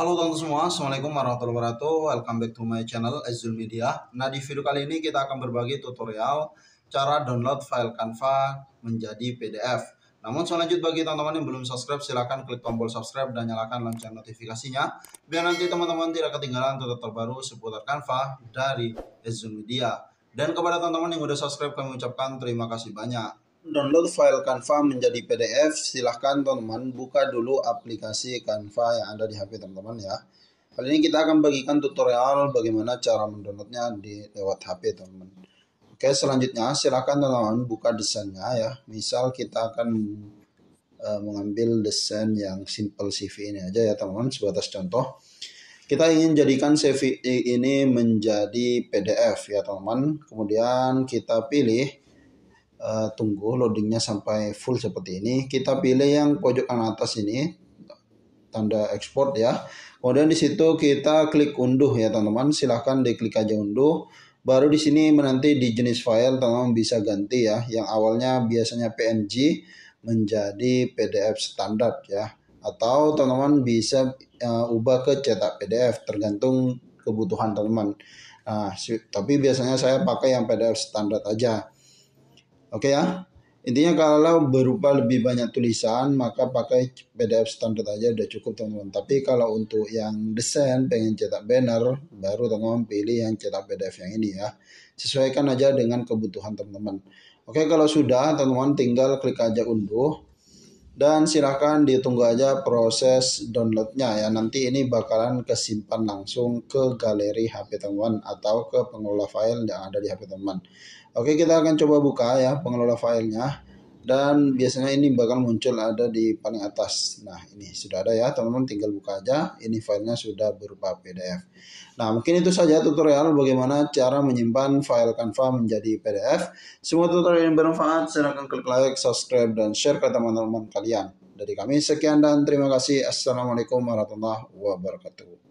Halo teman-teman semua, Assalamualaikum warahmatullahi wabarakatuh Welcome back to my channel Azul Media Nah di video kali ini kita akan berbagi tutorial Cara download file Canva menjadi PDF Namun selanjutnya bagi teman-teman yang belum subscribe Silahkan klik tombol subscribe dan nyalakan lonceng notifikasinya Biar nanti teman-teman tidak ketinggalan tutorial terbaru seputar Canva dari Azul Media Dan kepada teman-teman yang sudah subscribe kami ucapkan terima kasih banyak download file Canva menjadi PDF, silahkan teman-teman buka dulu aplikasi Canva yang ada di HP teman-teman ya. Kali ini kita akan bagikan tutorial bagaimana cara mendownloadnya di lewat HP teman-teman. Oke, selanjutnya silahkan teman-teman buka desainnya ya. Misal kita akan uh, mengambil desain yang simple CV ini aja ya teman-teman sebatas contoh. Kita ingin jadikan CV ini menjadi PDF ya teman-teman. Kemudian kita pilih Eh, tunggu loadingnya sampai full seperti ini kita pilih yang pojok kanan atas ini tanda export ya kemudian di situ kita klik unduh ya teman-teman silahkan diklik aja unduh baru di sini menanti di jenis file teman-teman bisa ganti ya yang awalnya biasanya PNG menjadi PDF standar ya atau teman-teman bisa uh, ubah ke cetak PDF tergantung kebutuhan teman-teman. Nah, tapi biasanya saya pakai yang PDF standar aja. Oke ya. Intinya kalau berupa lebih banyak tulisan maka pakai PDF standar aja udah cukup teman-teman. Tapi kalau untuk yang desain pengen cetak banner baru teman-teman pilih yang cetak PDF yang ini ya. Sesuaikan aja dengan kebutuhan teman-teman. Oke, kalau sudah teman-teman tinggal klik aja unduh dan silahkan ditunggu aja proses downloadnya ya nanti ini bakalan kesimpan langsung ke galeri HP teman atau ke pengelola file yang ada di HP teman oke kita akan coba buka ya pengelola filenya dan biasanya ini bakal muncul ada di paling atas. Nah, ini sudah ada ya, teman-teman tinggal buka aja. Ini filenya sudah berupa PDF. Nah, mungkin itu saja tutorial bagaimana cara menyimpan file Canva menjadi PDF. Semua tutorial yang bermanfaat, silahkan klik like, subscribe, dan share ke teman-teman kalian. Dari kami, sekian dan terima kasih. Assalamualaikum warahmatullahi wabarakatuh.